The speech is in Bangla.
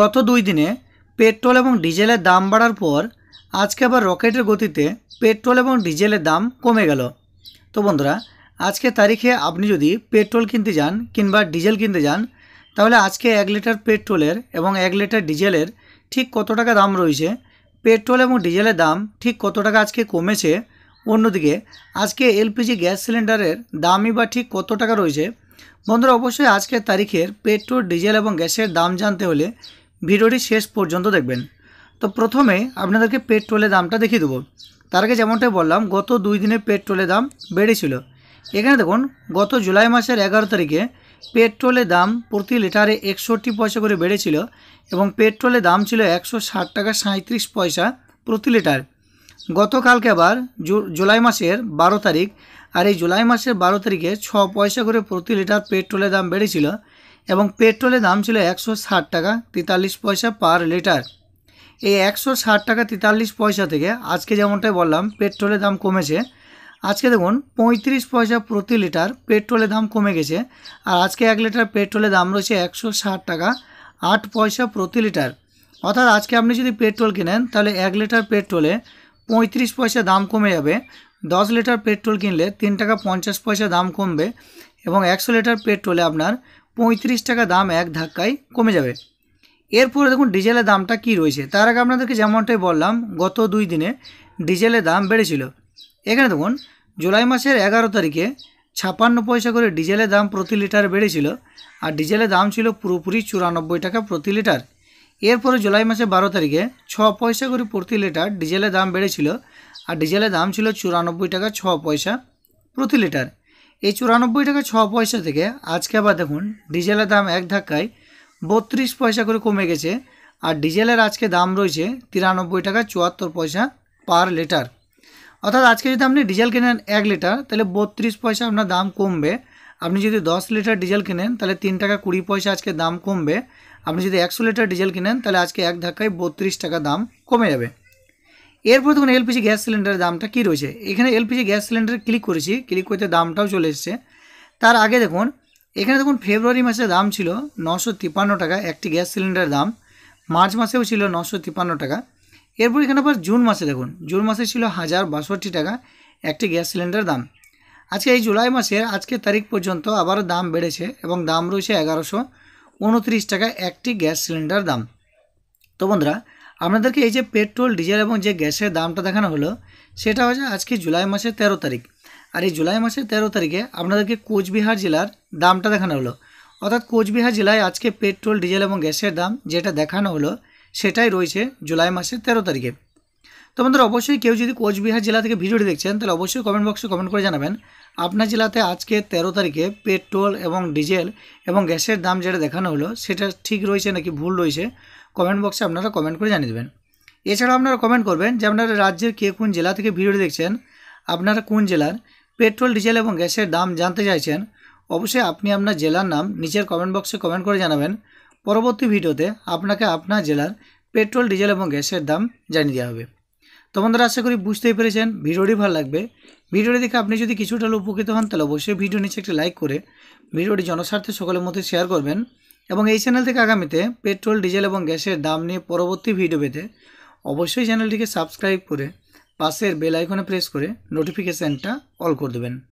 গত দুই দিনে পেট্রোল এবং ডিজেলের দাম বাড়ার পর আজকে আবার রকেটের গতিতে পেট্রোল এবং ডিজেলের দাম কমে গেল তো বন্ধুরা আজকে তারিখে আপনি যদি পেট্রোল কিনতে যান কিংবা ডিজেল কিনতে যান তাহলে আজকে এক লিটার পেট্রোলের এবং এক লিটার ডিজেলের ঠিক কত টাকা দাম রয়েছে পেট্রোল এবং ডিজেলের দাম ঠিক কত টাকা আজকে কমেছে অন্যদিকে আজকে এলপিজি গ্যাস সিলিন্ডারের দামই বা ঠিক কত টাকা রয়েছে বন্ধুরা অবশ্যই আজকের তারিখের পেট্রোল ডিজেল এবং গ্যাসের দাম জানতে হলে ভিডিওটি শেষ পর্যন্ত দেখবেন তো প্রথমে আপনাদেরকে পেট্রোলের দামটা দেখিয়ে দেবো তার আগে যেমনটাই বললাম গত দুই দিনে পেট্রোলের দাম বেড়েছিল এখানে দেখুন গত জুলাই মাসের এগারো তারিখে পেট্রোলের দাম প্রতি লিটারে একষট্টি পয়সা করে বেড়েছিল এবং পেট্রোলের দাম ছিল একশো ষাট টাকা সাঁত্রিশ পয়সা প্রতি লিটার গতকালকে আবার জুলাই মাসের বারো তারিখ আর এই জুলাই মাসের বারো তারিখে ছ পয়সা করে প্রতি লিটার পেট্রোলের দাম বেড়েছিল এবং পেট্রোলের দাম ছিল একশো ষাট টাকা তেতাল্লিশ পয়সা পার লিটার এই একশো ষাট টাকা তেতাল্লিশ পয়সা থেকে আজকে যেমনটাই বললাম পেট্রোলের দাম কমেছে আজকে দেখুন পঁয়ত্রিশ পয়সা প্রতি লিটার পেট্রোলের দাম কমে গেছে আর আজকে এক লিটার পেট্রোলের দাম রয়েছে একশো ষাট টাকা আট পয়সা প্রতি লিটার অর্থাৎ আজকে আপনি যদি পেট্রোল কেনেন তাহলে এক লিটার পেট্রোলে পঁয়ত্রিশ পয়সা দাম কমে যাবে দশ লিটার পেট্রোল কিনলে তিন টাকা পঞ্চাশ পয়সা দাম কমবে এবং একশো লিটার পেট্রোলে আপনার পঁয়ত্রিশ টাকা দাম এক ধাক্কায় কমে যাবে এরপরে দেখুন ডিজেলের দামটা কি রয়েছে তার আগে আপনাদেরকে যেমনটাই বললাম গত দুই দিনে ডিজেলের দাম বেড়েছিল এখানে দেখুন জুলাই মাসের এগারো তারিখে ছাপান্ন পয়সা করে ডিজেলের দাম প্রতি লিটার বেড়েছিল আর ডিজেলের দাম ছিল পুরোপুরি চুরানব্বই টাকা প্রতি লিটার এরপরে জুলাই মাসে বারো তারিখে ছ পয়সা করে প্রতি লিটার ডিজেলের দাম বেড়েছিল আর ডিজেলের দাম ছিল চুরানব্বই টাকা ছ পয়সা প্রতি লিটার এই চুরানব্বই টাকা ছ পয়সা থেকে আজকে আবার দেখুন ডিজেলের দাম এক ধাক্কায় বত্রিশ পয়সা করে কমে গেছে আর ডিজেলের আজকে দাম রয়েছে তিরানব্বই টাকা চুয়াত্তর পয়সা পার লিটার অর্থাৎ আজকে যদি আপনি ডিজেল কেনেন এক লিটার তাহলে বত্রিশ পয়সা আপনার দাম কমবে আপনি যদি দশ লিটার ডিজেল কেনেন তাহলে তিন টাকা কুড়ি পয়সা আজকে দাম কমবে আপনি যদি একশো লিটার ডিজেল কেনেন তাহলে আজকে এক ধাক্কায় বত্রিশ টাকা দাম কমে যাবে এরপর দেখুন এলপিজি গ্যাস সিলিন্ডারের দামটা কি রয়েছে এখানে এলপিজি গ্যাস সিলিন্ডার ক্লিক করেছি ক্লিক করতে দামটাও চলে এসছে তার আগে দেখুন এখানে দেখুন ফেব্রুয়ারি মাসে দাম ছিল নশো টাকা একটি গ্যাস সিলিন্ডারের দাম মার্চ মাসেও ছিল নশো টাকা এরপর এখানে আবার জুন মাসে দেখুন জুন মাসে ছিল হাজার বাষট্টি টাকা একটি গ্যাস সিলিন্ডার দাম আজকে আচ্ছা, এই জুলাই মাসের আজকের তারিখ পর্যন্ত আবারও দাম বেড়েছে এবং দাম রয়েছে এগারোশো উনত্রিশ টাকা একটি গ্যাস সিলিন্ডার দাম তো বন্ধুরা আপনাদেরকে এই যে পেট্রোল ডিজেল এবং যে গ্যাসের দামটা দেখানো হলো সেটা হচ্ছে আজকে জুলাই মাসের তেরো তারিখ আর এই জুলাই মাসের তেরো তারিখে আপনাদেরকে কোচবিহার জেলার দামটা দেখানো হলো অর্থাৎ কোচবিহার জেলায় আজকে পেট্রোল ডিজেল এবং গ্যাসের দাম যেটা দেখানো হলো সেটাই রয়েছে জুলাই মাসের তেরো তারিখে তো বন্ধুরা অবশ্যই কেউ যদি কোচবিহার জেলা থেকে ভিডিওটি দেখছেন তাহলে অবশ্যই কমেন্ট বক্সে কমেন্ট করে জানাবেন আপনার জেলাতে আজকে তেরো তারিখে পেট্রোল এবং ডিজেল এবং গ্যাসের দাম যেটা দেখানো হলো সেটা ঠিক রয়েছে নাকি ভুল রয়েছে কমেন্ট বক্সে আপনারা কমেন্ট করে জানিয়ে দেবেন এছাড়াও আপনারা কমেন্ট করবেন যে আপনারা রাজ্যের কে কোন জেলা থেকে ভিডিও দেখছেন আপনারা কোন জেলার পেট্রোল ডিজেল এবং গ্যাসের দাম জানতে চাইছেন অবশ্যই আপনি আপনার জেলার নাম নিচের কমেন্ট বক্সে কমেন্ট করে জানাবেন পরবর্তী ভিডিওতে আপনাকে আপনার জেলার পেট্রোল ডিজেল এবং গ্যাসের দাম জানিয়ে দেওয়া হবে তো বন্ধুরা আশা করি বুঝতেই পেরেছেন ভিডিওটি ভালো লাগবে ভিডিওটি দেখে আপনি যদি কিছুটা উপকৃত হন তাহলে অবশ্যই ভিডিও নিচে একটি লাইক করে ভিডিওটি জনস্বার্থে সকলের মধ্যে শেয়ার করবেন এবং এই চ্যানেল থেকে আগামীতে পেট্রোল ডিজেল এবং গ্যাসের দাম নিয়ে পরবর্তী ভিডিও পেতে অবশ্যই চ্যানেলটিকে সাবস্ক্রাইব করে পাশের বেল আইকনে প্রেস করে নোটিফিকেশানটা অল করে দেবেন